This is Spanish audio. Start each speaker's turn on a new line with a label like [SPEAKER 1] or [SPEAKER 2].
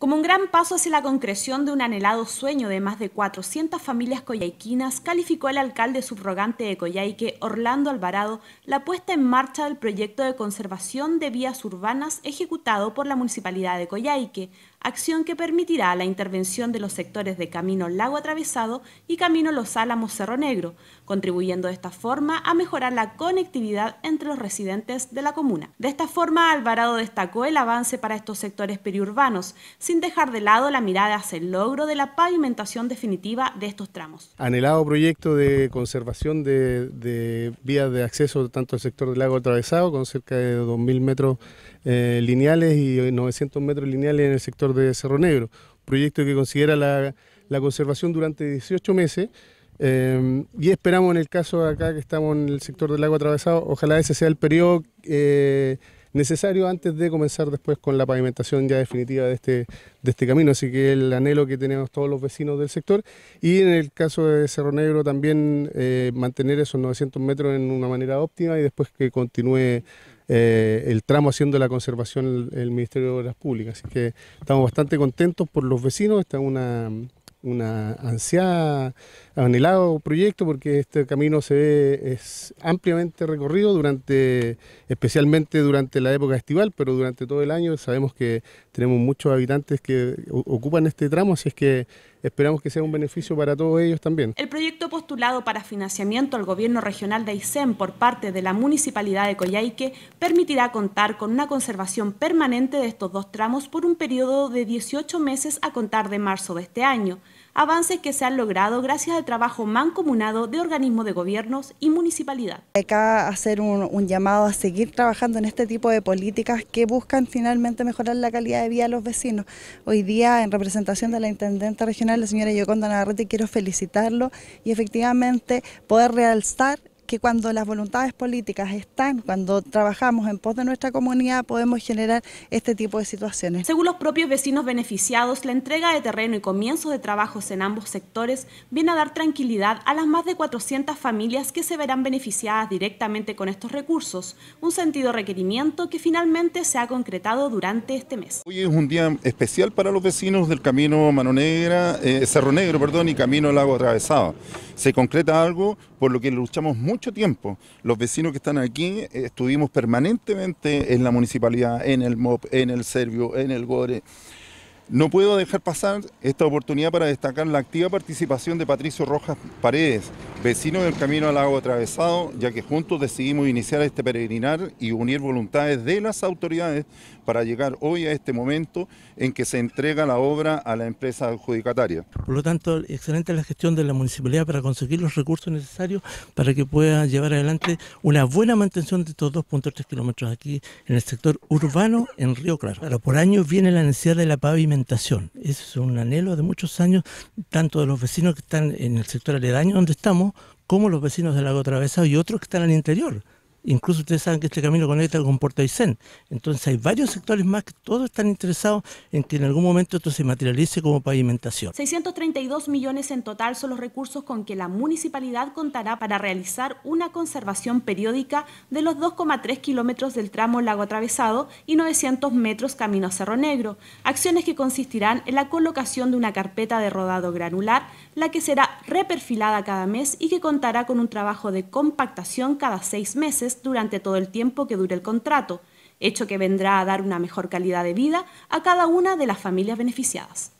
[SPEAKER 1] como un gran paso hacia la concreción de un anhelado sueño de más de 400 familias coyaiquinas, calificó el alcalde subrogante de Coyaique, Orlando Alvarado, la puesta en marcha del proyecto de conservación de vías urbanas ejecutado por la Municipalidad de Coyaique, acción que permitirá la intervención de los sectores de Camino Lago Atravesado y Camino Los Álamos Cerro Negro, contribuyendo de esta forma a mejorar la conectividad entre los residentes de la comuna. De esta forma, Alvarado destacó el avance para estos sectores periurbanos, sin dejar de lado la mirada hacia el logro de la pavimentación definitiva de estos tramos.
[SPEAKER 2] Anhelado proyecto de conservación de, vías de acceso tanto al sector del lago atravesado, con cerca de 2.000 metros eh, lineales y 900 metros lineales en el sector de Cerro Negro. Proyecto que considera la, conservación durante 18 meses. Eh, y esperamos en el caso acá que estamos en el sector del lago atravesado, ojalá ese sea el periodo eh, necesario antes de comenzar después con la pavimentación ya definitiva de este, de este camino. Así que el anhelo que tenemos todos los vecinos del sector y en el caso de Cerro Negro también eh, mantener esos 900 metros en una manera óptima y después que continúe eh, el tramo haciendo la conservación el, Ministerio de Obras Públicas. Así que estamos bastante contentos por los vecinos, está una, una ansiada anhelado proyecto porque este camino se ve es ampliamente recorrido durante, especialmente durante la época estival, pero durante todo el año sabemos que tenemos muchos habitantes que ocupan este tramo, así es que esperamos que sea un beneficio para todos ellos también.
[SPEAKER 1] El proyecto postulado para financiamiento al gobierno regional de Aysén por parte de la municipalidad de Coyhaique permitirá contar con una conservación permanente de estos dos tramos por un periodo de 18 meses a contar de marzo de este año, avances que se han logrado gracias al trabajo mancomunado de organismos de gobiernos y municipalidad. Acá hacer un, llamado a seguir trabajando en este tipo de políticas que buscan finalmente mejorar la calidad de vida de los vecinos. Hoy día, en representación de la Intendente Regional, la señora Yoconda Navarrete, quiero felicitarlo y efectivamente poder realzar que cuando las voluntades políticas están, cuando trabajamos en pos de nuestra comunidad, podemos generar este tipo de situaciones. Según los propios vecinos beneficiados, la entrega de terreno y comienzo de trabajos en ambos sectores viene a dar tranquilidad a las más de 400 familias que se verán beneficiadas directamente con estos recursos, un sentido requerimiento que finalmente se ha concretado durante este mes. Hoy
[SPEAKER 3] es un día especial para los vecinos del camino Mano Negra, eh, Cerro Negro perdón, y camino Lago Atravesado se concreta algo por lo que luchamos mucho tiempo. Los vecinos que están aquí eh, estuvimos permanentemente en la municipalidad, en el MOP, en el Servio, en el GORE. No puedo dejar pasar esta oportunidad para destacar la activa participación de Patricio Rojas Paredes, vecino del Camino al Lago Atravesado, ya que juntos decidimos iniciar este peregrinar y unir voluntades de las autoridades para llegar hoy a este momento en que se entrega la obra a la empresa adjudicataria.
[SPEAKER 4] Por lo tanto, excelente la gestión de la municipalidad para conseguir los recursos necesarios para que pueda llevar adelante una buena mantención de estos 2.3 kilómetros aquí en el sector urbano en Río Claro. por años viene la necesidad de la pavimentación es un anhelo de muchos años, tanto de los vecinos que están en el sector aledaño donde estamos, como los vecinos del lago atravesado y otros que están al interior. Incluso ustedes saben que este camino conecta con Puerto Aysén. Entonces hay varios sectores más que todos están interesados en que en algún momento esto se materialice como pavimentación.
[SPEAKER 1] 632 millones en total son los recursos con que la municipalidad contará para realizar una conservación periódica de los 2,3 kilómetros del tramo lago atravesado y 900 metros camino a Cerro Negro. Acciones que consistirán en la colocación de una carpeta de rodado granular, la que será reperfilada cada mes y que contará con un trabajo de compactación cada seis meses durante todo el tiempo que dure el contrato, hecho que vendrá a dar una mejor calidad de vida a cada una de las familias beneficiadas.